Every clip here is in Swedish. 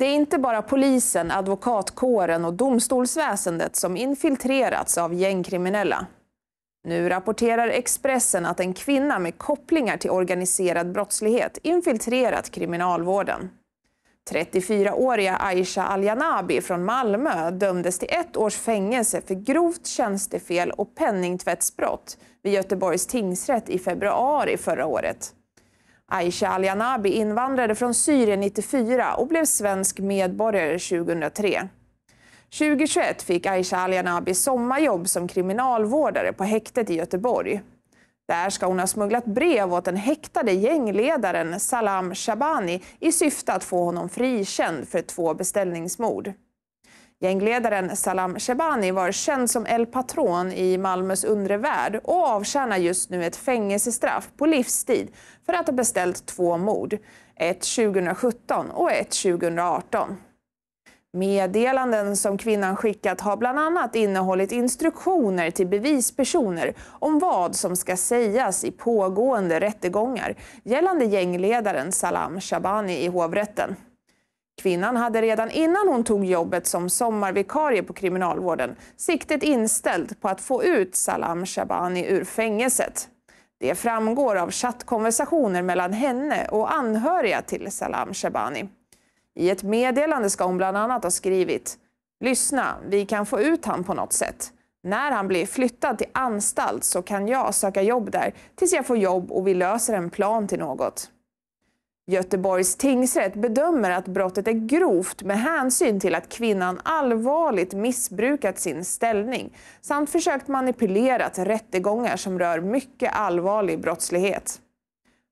Det är inte bara polisen, advokatkåren och domstolsväsendet som infiltrerats av gängkriminella. Nu rapporterar Expressen att en kvinna med kopplingar till organiserad brottslighet infiltrerat kriminalvården. 34-åriga Aisha Aljanabi från Malmö dömdes till ett års fängelse för grovt tjänstefel och penningtvättsbrott vid Göteborgs tingsrätt i februari förra året. Aisha Ali-Anabi invandrade från Syrien 94 och blev svensk medborgare 2003. 2021 fick Aisha Ali-Anabi sommarjobb som kriminalvårdare på häktet i Göteborg. Där ska hon ha smugglat brev åt den häktade gängledaren Salam Shabani i syfte att få honom frikänd för två beställningsmord. Gängledaren Salam Shebani var känd som El Patron i Malmös undre värld och avtjänar just nu ett fängelsestraff på livstid för att ha beställt två mord. Ett 2017 och ett 2018. Meddelanden som kvinnan skickat har bland annat innehållit instruktioner till bevispersoner om vad som ska sägas i pågående rättegångar gällande gängledaren Salam Shabani i hovrätten. Kvinnan hade redan innan hon tog jobbet som sommarvikarie på Kriminalvården siktet inställt på att få ut Salam Shabani ur fängelset. Det framgår av chattkonversationer mellan henne och anhöriga till Salam Shabani. I ett meddelande ska hon bland annat ha skrivit “Lyssna, vi kan få ut han på något sätt. När han blir flyttad till anstalt så kan jag söka jobb där tills jag får jobb och vi löser en plan till något.” Göteborgs tingsrätt bedömer att brottet är grovt med hänsyn till att kvinnan allvarligt missbrukat sin ställning samt försökt manipulerat rättegångar som rör mycket allvarlig brottslighet.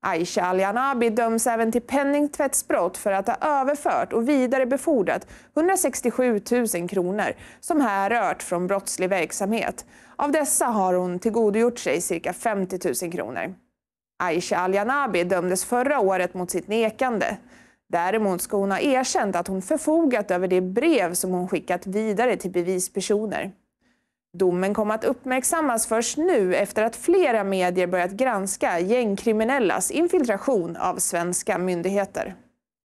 Aisha Alianabi döms även till penningtvättsbrott för att ha överfört och vidarebefordrat 167 000 kronor som här rört från brottslig verksamhet. Av dessa har hon tillgodogjort sig cirka 50 000 kronor. Aisha Alianabi dömdes förra året mot sitt nekande. Däremot ska hon ha erkänt att hon förfogat över det brev som hon skickat vidare till bevispersoner. Domen kom att uppmärksammas först nu efter att flera medier börjat granska gängkriminellas infiltration av svenska myndigheter.